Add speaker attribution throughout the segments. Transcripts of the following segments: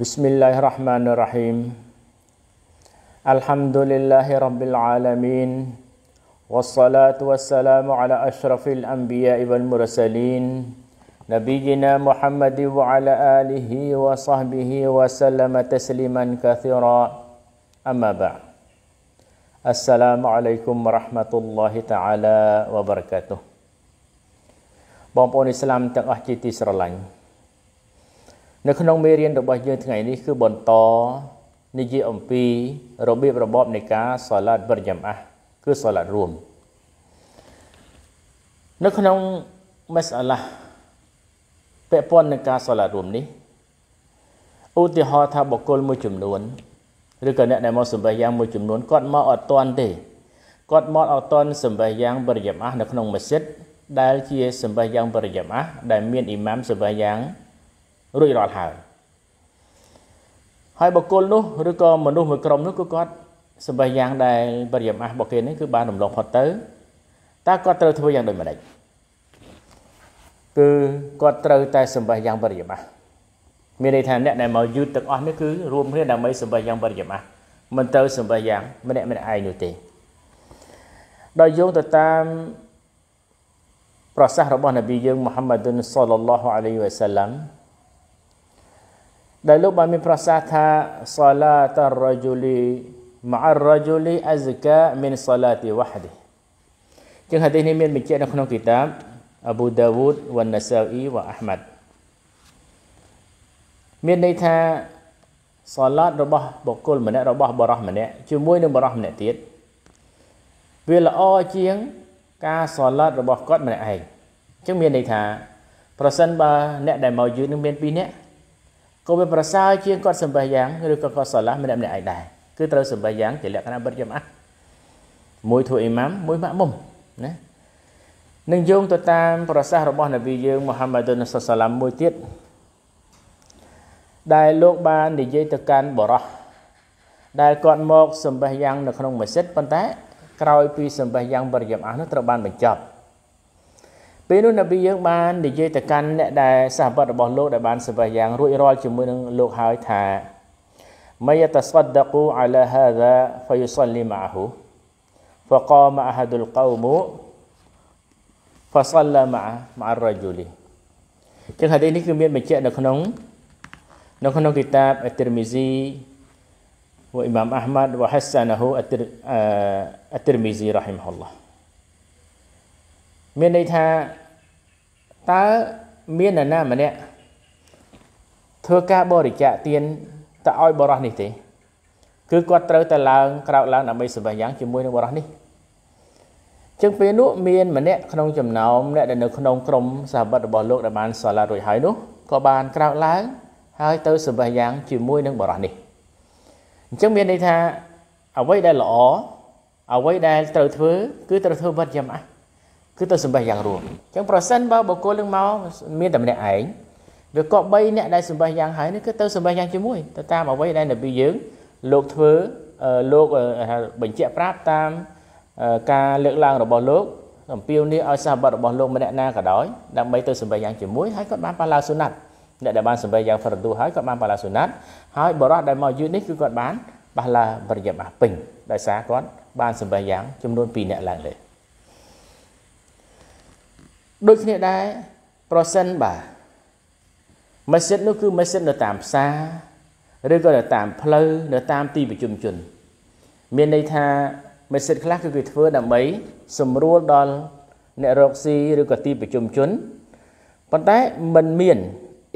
Speaker 1: بسم الله الرحمن الرحيم الحمد لله رب العالمين والصلاة والسلام على أشرف الأنبياء والمرسلين نبينا محمد وعلى آله وصحبه وسلم تسليما كثيرا أما بعد السلام عليكم ورحمة الله تعالى وبركاته تسرلان នៅក្នុងមេរៀនរបស់យើងថ្ងៃនេះគឺបន្តនិយាយអំពីរបៀបរបបនៃការសាឡាត់វរយមអាគឺសាឡាត់រួមនៅក្នុងមេសអាឡាពាក់ព័ន្ធនឹងការសាឡាត់រួមនេះឧទាហរណ៍ថាបុគ្គលមួយចំនួនឬក៏អ្នកដែលមកសម្បះយ៉ាងមួយចំនួនគាត់មកអត់តន់ទេគាត់មកអត់តន់សម្បះយ៉ាងវរយមអានៅក្នុងមស្ជីតដែលជាសម្បះយ៉ាងវរយមអាដែលមានអ៊ីម៉ាមសម្បះយ៉ាងរួចរាល់ហើយហើយបុគ្គលនោះឬក៏មនុស្សមួយក្រុមនោះគឺគាត់សម្ប័យយ៉ាងដែលបរិយាមាសរបស់គេនេះគឺបានរំលងផុតទៅតើគាត់ត្រូវធ្វើយ៉ាងដូចម្ដេចគឺគាត់ត្រូវតែសម្ប័យយ៉ាងបរិយាមាសមានន័យថាអ្នកដែលមកយឺតទាំងអស់នេះគឺរួមគ្នាដើម្បីសម្ប័យយ៉ាងបរិយាមាសមិនទៅសម្ប័យយ៉ាង ម្នាក់ម្នាក់ឯងនោះទេដោយយោងទៅតាមប្រសាសន៍របស់នប៊ីយើងមូហាម៉ាឌុនសល្លឡោះអាឡៃវ៉ាសាឡាំដែលលោកបានមានប្រសាសន៍ថាសាឡាតរជូលីម៉ារជូលីអាហ្សកាមីនសាឡាទីវ៉ាឌីជាងហាឌីសនេះមានបញ្ជាក់នៅក្នុងគីតាបអាប៊ូដាវូដវ៉ាណាសាអ៊ីវ៉ាអាហ្មាត់មានន័យថាសាឡាតរបស់បុគ្គលម្នាក់របស់បរោះម្នាក់ជាមួយនឹងបរោះម្នាក់ទៀតវាល្អជាង ការសាឡាតរបស់គាត់ម្នាក់ឯងអញ្ចឹងមានន័យថាប្រសិនបើអ្នកដែលមកយឺននឹងមាន2នាក់ក៏វាប្រសើរជាងគាត់សម្បះយ៉ាងឬក៏គាត់សាឡាម្នាក់ម្នាក់ឯងដែរគឺត្រូវសម្បះយ៉ាងជាលក្ខណៈបិទយមអាមួយធ្វើអ៊ីម៉ាម មួយម៉ាក់មុំណានឹងយោងទៅតាមប្រសាសន៍របស់នប៊ីយើងមូហាម៉ាឌុនសាឡាមមួយទៀតដែលលោកបាននិយាយទៅកាន់បរោះដែលគាត់មកសម្បះយ៉ាងនៅក្នុងមស្ជីតប៉ុន្តែក្រោយពីសម្បះយ៉ាងបរិយមអាសនោះត្រូវបានបញ្ចប់ពេលនោះនប៊ីយើងបាននិយាយទៅកាន់អ្នកដែលសាហាបរបស់លោកដែលបានសេវៈយ៉ាងរួចរាល់ជាមួយនឹងលោកហើយថាមយតសដកូអាឡាហាដាហ្វយុសលីម៉ាហ៊ូ فقام أحد القوم فصلى مع مع الرجل ចឹងហាឌីសនេះគឺមានបញ្ជាក់នៅក្នុងនៅក្នុងគីតាបអតិរមីស៊ីវអ៊ីម៉ាមអាហ្មាត់វហាសានហ៊ូអតិរអតិរមីស៊ីរ៉ហ៊ីមហ៊ុលឡាមានន័យថាតើមាននរណាម្នាក់ធ្វើការបរិច្ចាគទានតើឲ្យបរោះនេះទេ គឺគាត់ត្រូវតែឡើងក្រោកឡើងដើម្បីសម្បាយ៉ាងជាមួយនឹងបរោះនេះចឹងពេលនោះមានម្នាក់ក្នុងចំណោមអ្នកដែលនៅក្នុងក្រុមសាវត្តរបស់លោកដែលបានសាឡារួចហើយនោះក៏បានក្រោកឡើងហើយទៅសម្បាយ៉ាងជាមួយនឹងបរោះនេះអញ្ចឹងមានន័យថាអ្វីដែលល្អអ្វីដែលត្រូវធ្វើគឺ ត្រូវធ្វើវត្តយ៉ាមអះគឺទៅសម្បេះយ៉ាងរួមអញ្ចឹងប្រសិនបើបុគ្គលនឹងមកមានតែម្នាក់ឯងវាក៏3អ្នកដែលសម្បេះយ៉ាងហើយនេះគឺទៅសម្បេះយ៉ាងជាមួយទៅតាមអ្វីដែលនប៊ីយើងលោកធ្វើលោកថាបញ្ជាក់ប្រាប់តាមការលើកឡើងរបស់លោកអំពាវនាវឲ្យសាសបត្តិរបស់លោកម្នាក់ណាក៏ដោយដើម្បីទៅសម្បេះយ៉ាងជាមួយហើយគាត់បានប៉ាឡាសុណាត់អ្នកដែលបានសម្បេះយ៉ាងហ្វរឌូហើយគាត់បានប៉ាឡាសុណាត់ហើយបរិះដែលមកយឺតនេះគឺគាត់បានប៉ាឡាបរិយាបាពេញដោយសារគាត់បានសម្បេះយ៉ាងចំនួន2អ្នកឡើងលើដូចគ្នាដែរប្រសិនបាទម៉ាស៊ីននោះគឺម៉ាស៊ីននៅតាមផ្សារឬក៏នៅតាមផ្លូវនៅតាមទីប្រជុំជន មានន័យថាម៉ាស៊ីនខ្លះគឺគេធ្វើដើម្បីសម្រួលដល់អ្នករកស៊ីឬក៏ទីប្រជុំជនប៉ុន្តែมันមាន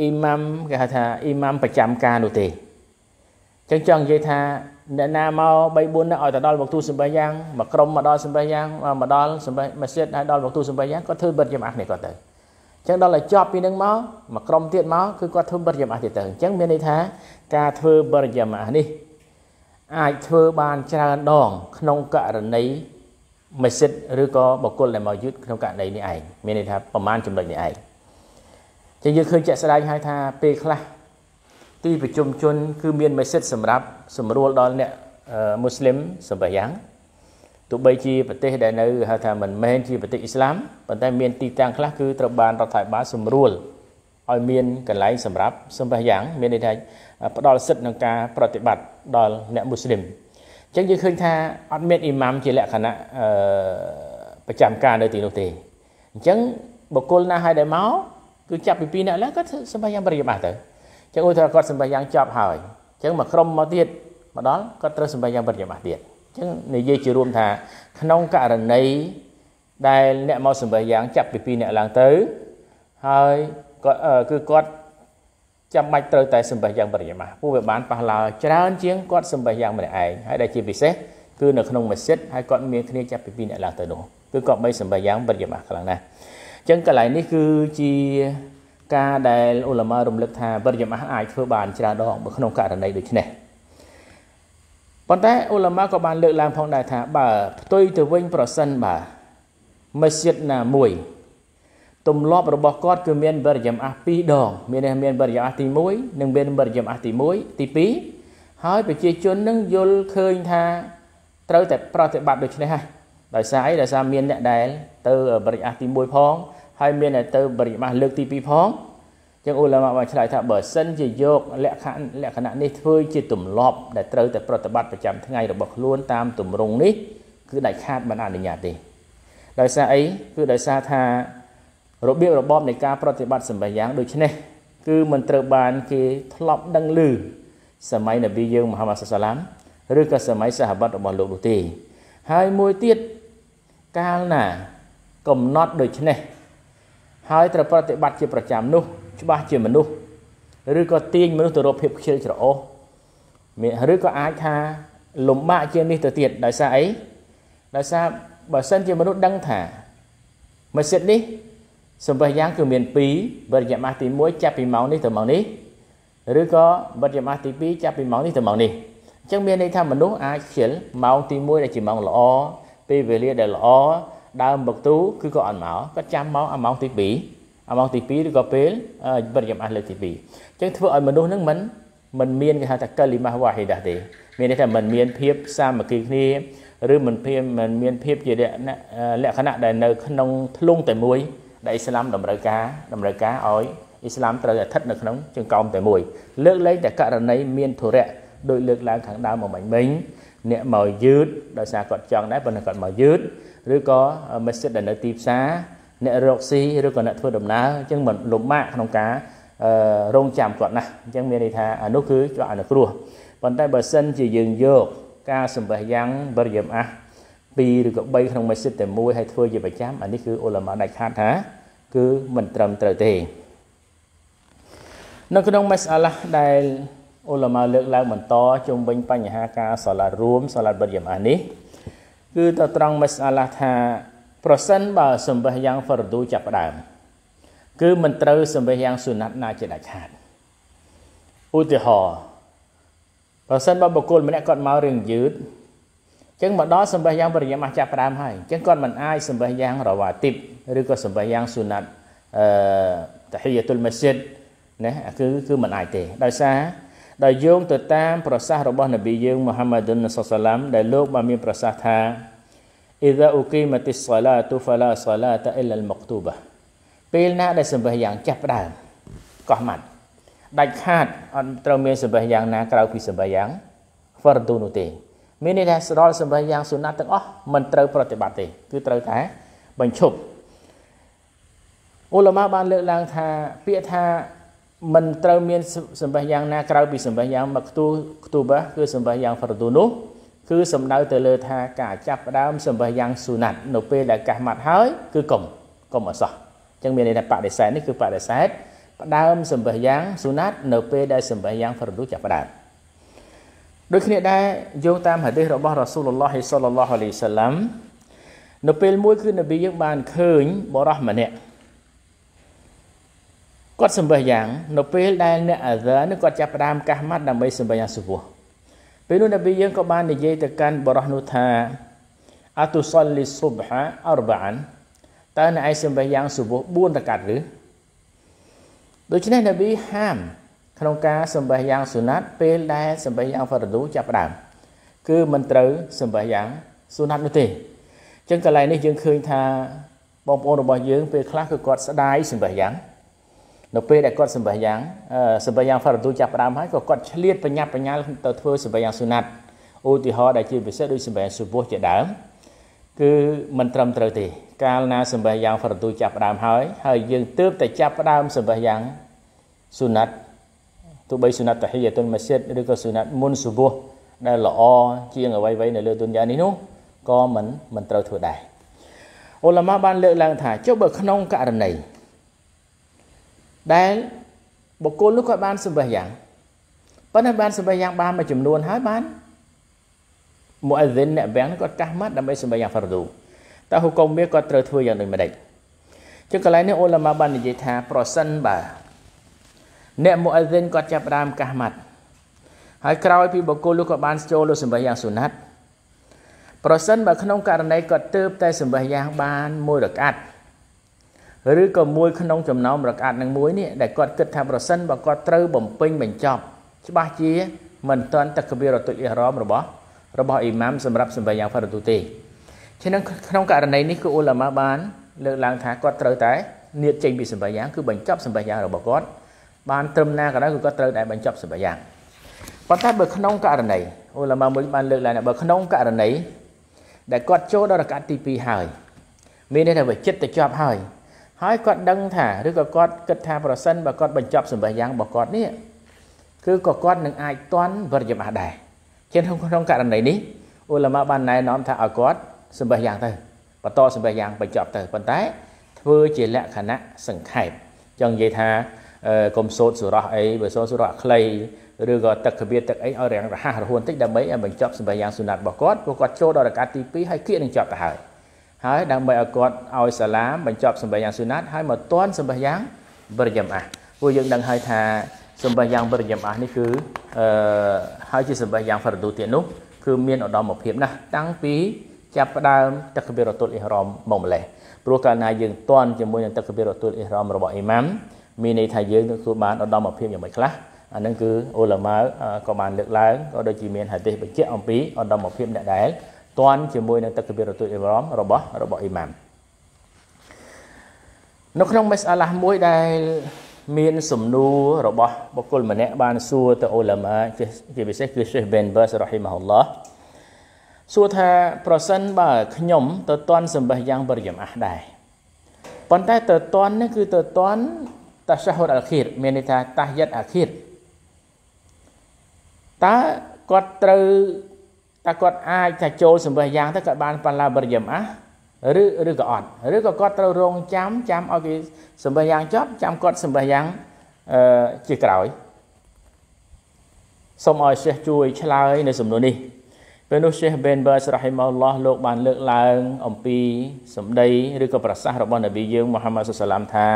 Speaker 1: អ៊ីម៉ាំគេហៅថាអ៊ីម៉ាំប្រចាំការនោះទេចឹងចង់និយាយថាអ្នកណាមក3 4នាក់ឲ្យទៅដល់វកទូសំបីយ៉ាងមកក្រុមមកដល់សំបីយ៉ាងមកដល់សំបីម៉ាស៊ីនឲ្យដល់វកទូសំបីយ៉ាងគាត់ធ្វើបិទជាម៉ាស់នេះគាត់ទៅអញ្ចឹងដល់តែចប់ពីនឹងមកមកក្រុមទៀតមកគឺគាត់ធ្វើបិទជាម៉ាស់ទៀតទៅអញ្ចឹងមានន័យថាការធ្វើបិទជាម៉ាស់នេះអាចធ្វើបានច្រើនដង ក្នុងករណីម៉ាស៊ីនឬក៏បុគ្គលដែលមកយឺតក្នុងករណីនេះឯងមានន័យថាប្រមាណចំណុចនេះឯងចឹងយើងឃើញជាក់ស្ដែងហើយថាពេលខ្លះទីប្រជុំជនគឺមានមេសិតសម្រាប់សម្រួលដល់អ្នកមូស្លីមសម្រាប់យ៉ាងទោះបីជាប្រទេសដែលនៅហៅថាមិនមែនជាប្រទេសអ៊ីស្លាមប៉ុន្តែមានទីតាំងខ្លះគឺត្រូវបានរដ្ឋាភិបាលសម្រួលឲ្យមានកន្លែងសម្រាប់សម្រាប់យ៉ាង មានន័យថាផ្ដល់សិទ្ធិក្នុងការប្រតិបត្តិដល់អ្នកមូស្លីមអញ្ចឹងយើងឃើញថាអត់មានអ៊ីម៉ាំជាលក្ខណៈប្រចាំការនៅទីនោះទេអញ្ចឹងបុគ្គលណាហើយដែលមកគឺចាប់ពីពីរនាក់ឡើងគាត់សម្រាប់យ៉ាងបរិយាបន្នទៅចឹងឧទាហរណ៍គាត់សម្បាយ៉ាងចប់ហើយចឹងមកក្រុមមកទៀតមកដល់គាត់ត្រូវសម្បាយ៉ាងបរិយាប័ត្រទៀតចឹងនិយាយជារួមថា ក្នុងករណីដែលអ្នកមកសម្បាយ៉ាងចាប់ពី2អ្នកឡើងទៅហើយគាត់គឺគាត់ចាំបាច់ត្រូវតែសម្បាយ៉ាងបរិយាមាសពួកវាបានប៉ះឡើច្រើនជាងគាត់សម្បាយ៉ាងម្នាក់ឯងហើយដែលជាពិសេសគឺនៅក្នុងម៉ាស៊ីនហើយគាត់មានគ្នា ចាប់ពី2អ្នកឡើងទៅនោះគឺគាត់បីសម្បាយ៉ាងបរិយាមាសខ្លាំងណាស់អញ្ចឹងកន្លែងនេះគឺជាការដែលអ៊ុលម៉ារំលឹកថាវិរិយមះអាចធ្វើបានច្រើនដងបើក្នុងករណីដូចនេះប៉ុន្តែអ៊ុលម៉ាក៏បាន លើកឡើងផងដែរថាបើផ្ទុយទៅវិញប្រសិនបើមស្ជិតណាមួយទម្លាប់របស់គាត់គឺមានវិរិយមះ2ដងមានមានវិរិយមះទី1និងមានវិរិយមះទី1ទី2ហើយប្រជាជននឹងយល់ឃើញថាត្រូវតែប្រតិបត្តិដូចនេះហើយដោយសារអីដោយសារមានអ្នកដែល ទៅ បរិយាទី1ផងហើយមានទៅបរិមាសលើកទី2ផងចឹងអ៊ូឡាម៉ាបានឆ្លើយថាបើសិនជាយក លក្ខណៈលក្ខណៈនេះធ្វើជាទម្លាប់ដែលត្រូវតែប្រតិបត្តិប្រចាំថ្ងៃរបស់ខ្លួន តាមទម្រង់នេះគឺដាច់ខាតមិនអនុញ្ញាតទេ ដោយសារអីគឺដោយសារថារបៀបរបបនៃការប្រតិបត្តិសម្បាយ៉ាង ដូចនេះគឺមិនត្រូវបានគេធ្លាប់ដឹងឮសម័យនប៊ីយើងមហាម៉ាត់សាឡាមឬក៏សម័យសាហាបតរបស់លោកនោះទេ ហើយមួយទៀតកាលណាកំណត់ដូចនេះហើយត្រូវប្រតិបត្តិជាប្រចាំនោះច្បាស់ជាមនុស្សឬក៏ទាញមនុស្សទៅរកភាពខ្ជិលច្រអូសឬក៏អាចថាលំបាកជាងនេះទៅទៀតដោយសារអីដោយសារបើសិនជាមនុស្សដឹងថាមស្ជីតនេះសម្ភារយ៉ាងគឺមាន2វិរិយមាសទី1ចាប់ពីម៉ោងនេះទៅម៉ោងនេះឬក៏វិរិយមាសទី2ចាប់ពីម៉ោងនេះទៅម៉ោងនេះអញ្ចឹងមានន័យថាមនុស្សអាចខ្ជិលម៉ោងទី1ដែលជាម៉ោងល្អពេលវេលាដែលល្អដើមបកទូគឺក៏អត់មកគាត់ចាំមកអាម៉ោងទី2អាម៉ោងទី2ឬក៏ពេលបរិយាមអះលើកទី2អញ្ចឹងធ្វើឲ្យមនុស្សហ្នឹងមិនមិនមានគេហៅថាកលីម៉ាស់វ៉ាហីដាទេ មានន័យថាមិនមានភាពសាមគ្គីគ្នា ឬមិនភាពមិនមានភាពជាលក្ខណៈដែលនៅក្នុងធ្លុង តែមួយដែលអ៊ីស្លាមតម្រូវការតម្រូវការឲ្យអ៊ីស្លាមត្រូវតែស្ថិតនៅក្នុងចង្កោមតែមួយលើកលែងតែករណីមានធុរៈដោយលើកឡើងខាងដើមមកមិញមិញអ្នកមកយឺតដោយសារគាត់ចង់ដែរប៉ុន្តែគាត់មកយឺតឬក៏មស្ជីតដែលនៅទីផ្សារអ្នក រកស៊ីឬក៏អ្នកធ្វើដំណើរអញ្ចឹងមិនលំបាកក្នុងការរងចាំគាត់ណាស់អញ្ចឹងមានន័យថាអានោះគឺក៏អនុគ្រោះប៉ុន្តែបើសិន ជាយើងយកការសម្បះយ៉ាងបរិយមអះ2ឬក៏3ក្នុងមស្ជីតតែមួយហើយធ្វើជាប្រចាំអានេះគឺអ៊ុលម៉ាដាច់ខាតថា គឺមិនត្រឹមត្រូវទេនៅក្នុងមេសអាឡាដែលអ៊ុលម៉ាលើកឡើងបន្តជុំវិញបញ្ហាការសាឡាត់រួមសាឡាត់បរិយមអះនេះគឺទៅត្រង់មិសអាឡាថា ប្រសិនបើសម្បះយ៉ាងហ្វរឌូចាប់ដើមគឺមិនត្រូវសម្បះយ៉ាងសុណាត់ណាជាដាច់ខាតឧទាហរណ៍ប្រសិនបើបុគ្គលម្នាក់គាត់មករឿងយឺតអញ្ចឹងមកដល់សម្បះយ៉ាង បរិយាមាចាប់ដើមហើយអញ្ចឹងគាត់មិនអាចសម្បះយ៉ាងរវ៉ាទីបឬក៏សម្បះយ៉ាងសុណាត់អឺតាហ៊ីយ៉ាតុលម៉ាស៊ីដណាគឺគឺមិនអាចទេ ដោយសារដោយយោងទៅតាមប្រសាសន៍របស់នប៊ីយើងមូហាម៉ាឌុនសសាឡាមដែលលោកបានមានប្រសាសន៍ថា إذا أقيمت الصلاة فلا صلاة إلا المكتوبة ពេលណាដែលសម្បះយ៉ាងចាប់ផ្ដើមកោះម៉ាត់ដាច់ខាតអត់ត្រូវមានសម្បះយ៉ាងណាក្រៅពីសម្បះយ៉ាងហ្វរទូនោះទេមានន័យថាស្រលសម្បះយ៉ាងសុណាត់ទាំងអស់មិនត្រូវប្រតិបត្តិទេគឺត្រូវតែបញ្ឈប់អ៊ុលម៉ាបានលើកឡើងថាពាក្យថាមិនត្រូវមានសម្បះយ៉ាងណាក្រៅពីសម្បះយ៉ាងមកខ្ទូខ្ទូបាគឺសម្បះយ៉ាងហ្វរទូនោះគឺសំដៅទៅលើថាការចាប់ផ្ដើមសម្បះយ៉ាងស៊ូណាត់នៅពេលដែលកាសម៉ាត់ហើយគឺកុំកុំអសោះអញ្ចឹងមានន័យថាបដិសេធនេះគឺបដិសេធផ្ដើមសម្បះយ៉ាងស៊ូណាត់នៅពេលដែលសម្បះយ៉ាងហ្វរឌូចាប់ផ្ដើមដូចគ្នាដែរយោងតាមហាឌីសរបស់រ៉ាស៊ូលឡោះសលឡោះអាឡៃសាឡាំនៅពេលមួយគឺនប៊ីយើងបានឃើញបរោះម្នាក់គាត់សម្បះយ៉ាងនៅពេលដែលអ្នកអាហ្សានគាត់ចាប់ផ្ដើមកាសម៉ាត់ដើម្បីសម្បះយ៉ាងសុវោះពេលនោះនប៊ីយើងក៏បាននិយាយទៅកាន់បរោះនោះថាអតុសលលីសុបហាអរបានតើអ្នកឯងសម្បែយ៉ាងសុបោះ4រកាត់ឬដូច្នេះនប៊ីហាមក្នុងការសម្បែយ៉ាងសុណាត់ពេលដែលសម្បែយ៉ាងហ្វរឌូចាប់ដើមគឺមិនត្រូវសម្បែយ៉ាងសុណាត់នោះទេអញ្ចឹងកន្លែងនេះយើងឃើញថា បងប្អូនរបស់យើងពេលខ្លះគឺគាត់ស្ដាយសម្បែយ៉ាងនៅពេលដែលគាត់សម្បះយ៉ាងសម្បះយ៉ាងហ្វារទូចាប់ផ្ដើមហើយក៏គាត់ឆ្លៀតបញ្ញាបញ្ញាទៅធ្វើសម្បះយ៉ាងសុណាត់ឧទាហរណ៍ដែលជាពិសេសដូចសម្បះសុវោះជាដើមគឺមិនត្រឹមត្រូវទេកាលណាសម្បះយ៉ាងហ្វារទូចាប់ផ្ដើមហើយ ហើយយើងទើបតែចាប់ផ្ដើមសម្បះយ៉ាងសុណាត់ទោះបីសុណាត់តាហ៊ីយ៉ាតុនម៉ាស៊ីតឬក៏សុណាត់មុនសុវោះដែលល្អជាងអ្វីៗនៅលើទុនយ៉ានេះនោះក៏មិនមិនត្រូវធ្វើដែរអូឡាម៉ាបានលើកឡើងថាចុះបើក្នុងករណីដែលបុគ្គលនោះគាត់បានសម្បះយ៉ាងប៉ុន្តែបានសម្បះយ៉ាងបានមួយចំនួនហើយបានមូអ៊ីហ្សិនអ្នកវាំងគាត់កាស់ម៉ាត់ដើម្បីសម្បះយ៉ាងហ្វារឌូតើហុកុំវាគាត់ត្រូវធ្វើយ៉ាងដូចម្ដេចចឹងកន្លែងនេះអូឡាម៉ាបាននិយាយថាប្រសិនបើអ្នកមូអ៊ីហ្សិនគាត់ចាប់ដើមកាស់ម៉ាត់ហើយក្រោយពីបុគ្គលនោះគាត់បានចូលលើសម្បះយ៉ាងសុណាត់ប្រសិនបើក្នុងករណីគាត់ទៅតែសម្បះយ៉ាងបានមួយរកាត់ឬក៏មួយក្នុងចំណោមរកាត់នឹងមួយនេះដែលគាត់គិតថាប្រសិនបើគាត់ត្រូវបំពេញបញ្ចប់ច្បាស់ជា មិនទាន់តកបិរតុលអ៊ីរ៉មរបស់របស់អ៊ីម៉ាមសម្រាប់សម្បែងយ៉ាងហ្វារ៉ាទូទេฉะนั้นក្នុងករណីនេះគឺអ៊ុលាម៉ាបាន លើកឡើងថាគាត់ត្រូវតែនៀតចេញពីសម្បែងយ៉ាងគឺបញ្ចប់សម្បែងយ៉ាងរបស់គាត់បានត្រឹមណាក៏ដោយគឺគាត់ត្រូវតែបញ្ចប់សម្បែងយ៉ាងប៉ុន្តែបើក្នុងករណីអ៊ុលាម៉ាមួយបាន លើកឡើងថាបើក្នុងករណីដែលគាត់ចូលដល់រកាត់ទី2ហើយ មានន័យថាវាចិត្តទៅជាប់ហើយហើយគាត់ដឹងថាឬក៏គាត់គិតថាប្រសិនបើគាត់បញ្ចប់សម្ភារយ៉ាងរបស់គាត់នេះគឺក៏គាត់នឹងអាចតន់វិរិយមាសដែរជាក្នុងក្នុងករណីនេះអ៊ុលម៉ាបានណែនាំថាឲ្យគាត់សម្ភារយ៉ាងទៅបន្តសម្ភារយ៉ាងបញ្ចប់ទៅប៉ុន្តែធ្វើជាលក្ខណៈសង្ខេបចង់និយាយថាកុំសោតសុរោះអីបើសោតសុរោះខ្លីឬក៏ទឹកកាវៀទឹកអីឲ្យរាំងរហ័សរហួនតិចដើម្បីឲ្យបញ្ចប់សម្ភារយ៉ាងសុណាត់របស់គាត់ព្រោះគាត់ចូលដល់រកាទី2ហើយគៀកនឹងចប់ទៅហើយហើយដើម្បីឲ្យគាត់ឲ្យសាឡាមបញ្ចប់សម្បិយ៉ាងស៊ុណាត់ហើយមកតន់សម្បិយ៉ាងបរិយមអាពួកយើងដឹងហើយថាសម្បិយ៉ាងបរិយមអានេះគឺអឺហើយជាសម្បិយ៉ាងហ្វារដូទៀតនោះគឺមានឧត្តមភាពណាស់តាំងពីចាប់ផ្ដើម តក្បិរតុលអ៊ីហ្រមមកម្លេះព្រោះកាលណាយើងតន់ជាមួយនឹងតក្បិរតុលអ៊ីហ្រមរបស់អ៊ីម៉ាំមានន័យថាយើងនឹងទទួលបានឧត្តមភាពយ៉ាងម៉េចខ្លះអានឹងគឺអូឡាម៉ៅក៏បានលើកឡើងក៏ដូចជាមានហាទិសបញ្ជាក់អំពីឧត្តមភាពអ្នកដែលទាន់ជាមួយនឹងទឹកគម្ពីររទូលអេរ៉មរបស់របស់អ៊ីម៉ាមនៅក្នុងមេសអាឡាស់មួយដែល មាន សំណួររបស់បុគ្គលម្នាក់បានសួរទៅអ៊ូឡាម៉ាជាពិសេសគឺ Sheikh Ben Bas rahimahullah សួរថាប្រសិនបើខ្ញុំ ទៅតន់សម្បះយ៉ាងបរិយមអះដែរប៉ុន្តែ ទៅតន់នេះគឺទៅតន់តាសាហុតអាខីរមានន័យថាតាយាតអាខីរតើគាត់ត្រូវតែគាត់អាចថាចូលសម្ភារយ៉ាងទៅគាត់បានបានឡាបរិយមអះឬឬក៏អត់ឬក៏គាត់ត្រូវរងចាំចាំឲ្យគេសម្ភារយ៉ាងចប់ចាំគាត់សម្ភារយ៉ាងអឺជាក្រោយសូមឲ្យសេះជួយឆ្លើយ នៅ សំណួរនេះ ពេលនោះសេះបេនបឺសរ៉ហ៊ីម៉ូឡោះលោក បាន លើកឡើង អំពី សម្ដីឬក៏ប្រសាសន៍របស់នប៊ីយើងមូហាម៉ាត់សុសឡាមថា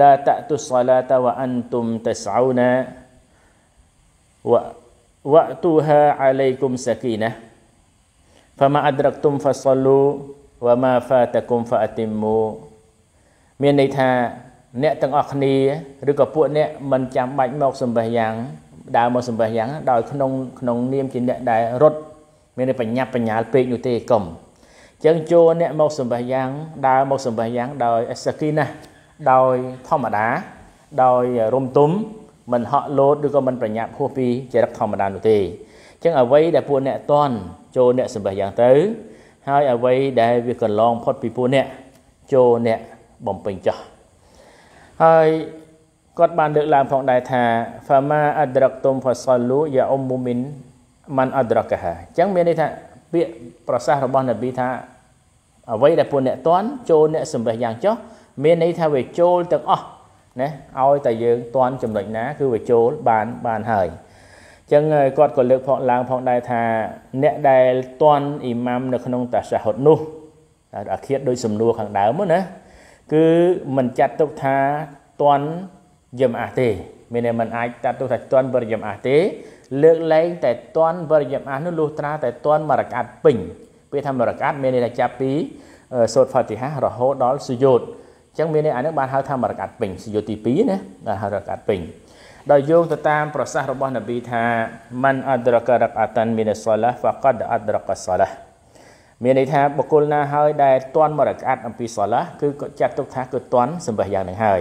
Speaker 1: ឡាតតុសឡាតវ៉ាអានតុមតសអូណាវ៉ាវៈទូហាអាឡៃគុំសាគីណាហ្វាម៉ាអដ្រកទុំហ្វាសលូវ៉ាម៉ាហ្វាតគុំហ្វាអតិមូមានន័យថាអ្នកទាំងអស់គ្នាឬក៏ពួកអ្នកមិនចាំបាច់មកសម្បះយ៉ាងដើរមកសម្បះយ៉ាងដោយក្នុងក្នុងនាមជាអ្នកដែលរត់មានបញ្ញាប់បញ្ញាល ពេកនោះទេកុំអញ្ចឹងចូលអ្នកមកសម្បះយ៉ាង ដើរមកសម្បះយ៉ាងដោយអសគីណា ដោយធម្មតាដោយរំទុំមិនហក់លោតឬក៏មិនប្រញាប់ហួសពីចរិតធម្មតានោះទេអញ្ចឹងអ្វីដែលពួកអ្នកតន់ចូលអ្នកសម្បះយ៉ាងទៅ ហើយអ្វីដែលវាកន្លងផុតពីពួកអ្នកចូលអ្នកបំពេញចោះហើយគាត់បានលើកឡើងផងដែរថា fama adraqtum fasallu ya ummu min man adrakaha អញ្ចឹងមានន័យថា ពាក្យប្រសាសន៍របស់នប៊ីថាអ្វីដែលពួកអ្នកតន់ចូលអ្នកសម្បះយ៉ាងចោះមានន័យថាវាចូលទាំងអស់ណាឲ្យតែយើងតន់ចំណុចណាគឺវាចូល បាន បានហើយអញ្ចឹងគាត់ក៏លើកផងឡើងផងដែរថា អ្នកដែលតន់អ៊ីម៉ាំនៅក្នុង តាសាហុតនោះអាឃាតដោយសំណួរខាងដើមហ្នឹងណាគឺមិនចាត់ទុកថាតន់យមអាទេ មានតែมันអាចចាត់ទុកថាតន់បរិយមអាទេលើកលែងតែតន់បរិយមអានោះលុះត្រាតែតន់មរកាត់ពេញពេលថាមរកាត់មានន័យថាចាប់ពីសូត្រហ្វាទីហារហូតដល់សុយោតចឹងមានន័យអានឹងបានហៅថាមរកាត់ពេញយោទី2ណាដែលហៅរកាត់ពេញ ដោយយោងទៅតាម ប្រសាសន៍របស់នប៊ីថាម៉ាន់អដ្រករកអតានមីនសាឡាហ្វាកាត់អដ្រកសាឡាមានន័យថាបុគ្គលណាហើយដែលតន់មរកាត់អំពីសាឡាគឺក៏ចាត់ទុកថា គឺតន់សម្បះយ៉ាងនឹងហើយ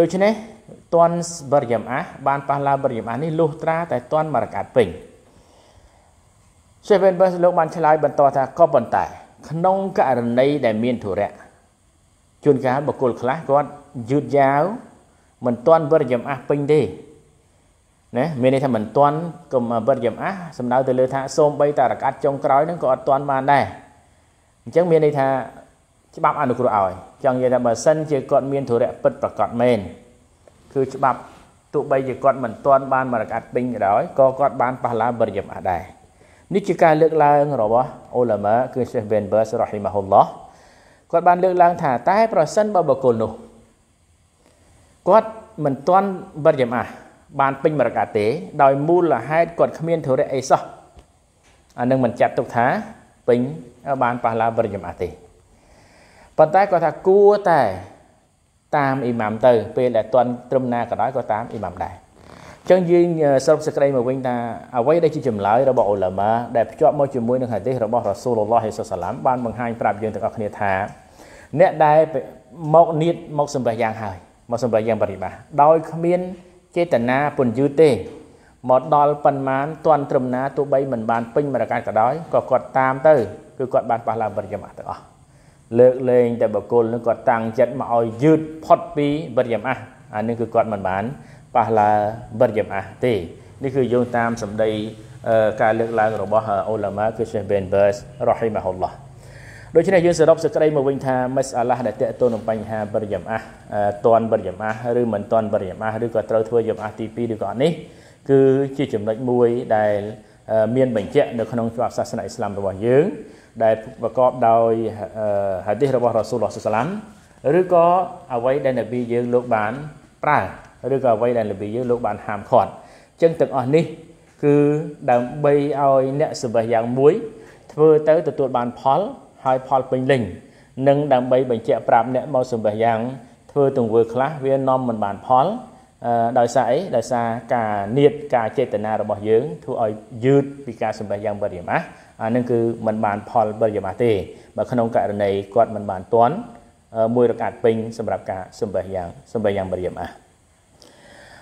Speaker 1: ដូច្នេះតន់បរិយមអាបានប៉ះឡាបរិយមអានេះលុះត្រាតែតន់មរកាត់ពេញសេវិនបើលោកបានឆ្លើយបន្តថាក៏ប៉ុន្តែ ក្នុងករណីដែលមានធុរៈជួនកាលបុគ្គលខ្លះគាត់យឺតយ៉ាវមិនទាន់វិរិយមអះពេញទេណាមានន័យថាមិនទាន់កុំវិរិយមអះសំដៅទៅលើថាសូមបីតារកាត់ចុងក្រោយហ្នឹងក៏អត់ទាន់បានដែរអញ្ចឹងមានន័យថាច្បាប់អនុគ្រោះឲ្យចង់និយាយថាបើសិនជាគាត់មានធុរៈពិតប្រកបមែនគឺច្បាប់ទោះបីជាគាត់មិនទាន់បានមករកាត់ពេញក៏ដោយក៏គាត់បានប៉ះឡាវិរិយមអះដែរនេះជាការលើកឡើងរបស់អូឡាម៉ាគឺ Sheikh Ben Bas rahimahullah គាត់បានលើកឡើងថាតែ ប្រសិនបើបុគ្គលនោះគាត់មិនទាន់វិរិយមាសបានពេញមរកាទេដោយមូលហេតុគាត់គ្មានធរៈអីសោះអានឹងមិនចាត់ទុកថាពេញបានប៉ះឡាវិរិយមាសទេប៉ុន្តែគាត់ថាគួរតែតាមអ៊ីម៉ាមទៅ ពេលដែលទាន់ត្រឹមណាក៏ដោយក៏តាមអ៊ីម៉ាមដែរចឹងយើងសរុបសេចក្តីមកវិញថាអ្វីដែលជាចម្លើយរបស់អ៊ូឡាម៉ាដែលភ្ជាប់មកជាមួយនឹងហាឌីសរបស់រ៉ាស៊ូលឡោះហេសសាឡាមបានបង្ហាញប្រាប់យើងទាំងអស់គ្នាថា អ្នកដែលមកនៀតមកសម្រាប់យ៉ាងហើយមកសម្រាប់យ៉ាងបរិបាដោយគ្មានចេតនាពន្យឺតទេមកដល់ប៉ុន្មាន ទាន់ត្រឹមណាទោះបីមិនបានពេញមរកាក៏ដោយក៏គាត់តាមទៅគឺគាត់បានប៉ះឡើងបរិយាមាទាំងអស់លើកលែងតែបកគលនឹងគាត់តាំងចិត្តមកឲ្យយឺតផុតពីបរិយាមាអានេះគឺគាត់មិនបានប៉ះឡាបិទយមអះទេនេះគឺយោងតាមសម្ដីការលើកឡើងរបស់អ៊ូឡាម៉ាគឺ Sheikh Ben Bas rahimahullah ដូច្នេះយើងសរុបសេចក្តីមកវិញថាមិសអាឡាដែលតកតូននឹងបញ្ហាបរិយមអះតនបរិយមអះឬមិនតនបរិយមអះឬក៏ត្រូវធ្វើយមអះទី2ឬក៏នេះ គឺជាចំណុចមួយ ដែលមានបញ្ជាក់នៅក្នុងច្បាប់សាសនាអ៊ីស្លាមរបស់យើង ដែលប្រកបដោយហាឌីសរបស់រ៉ាស៊ូលឡោះសាឡាមឬក៏អ្វីដែលនប៊ីយើងលោកបានប្រើឬក៏អ្វីដែលរបៀបយើងលោកបានហាមឃាត់អញ្ចឹងទាំងអស់នេះគឺដើម្បីឲ្យអ្នកសេវៈយ៉ាងមួយធ្វើទៅទទួលបានផលហើយផលពេញលេញនិងដើម្បីបញ្ជាក់ប្រាប់អ្នកមកសេវៈយ៉ាងធ្វើទង្វើ ខ្លះវានាំមិនបានផលដោយសារអីដោយសារការនៀតការចេតនារបស់យើង ធ្វើឲ្យយឺតពីការសម្ដែងយ៉ាងបរិយាមាសអានឹងគឺมันបានផលបរិយាមាសទេបើក្នុងករណីគាត់មិនបានតន់ មួយរកាត់ពេញសម្រាប់ការសម្ដែងយ៉ាងសម្ដែងយ៉ាងបរិយាមាស